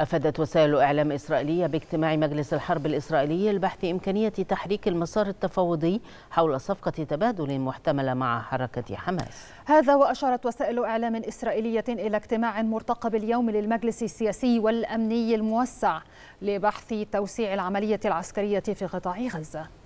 أفادت وسائل إعلام إسرائيلية باجتماع مجلس الحرب الإسرائيلي لبحث إمكانية تحريك المسار التفاوضي حول صفقة تبادل محتملة مع حركة حماس هذا وأشارت وسائل إعلام إسرائيلية إلى اجتماع مرتقب اليوم للمجلس السياسي والأمني الموسع لبحث توسيع العملية العسكرية في قطاع غزة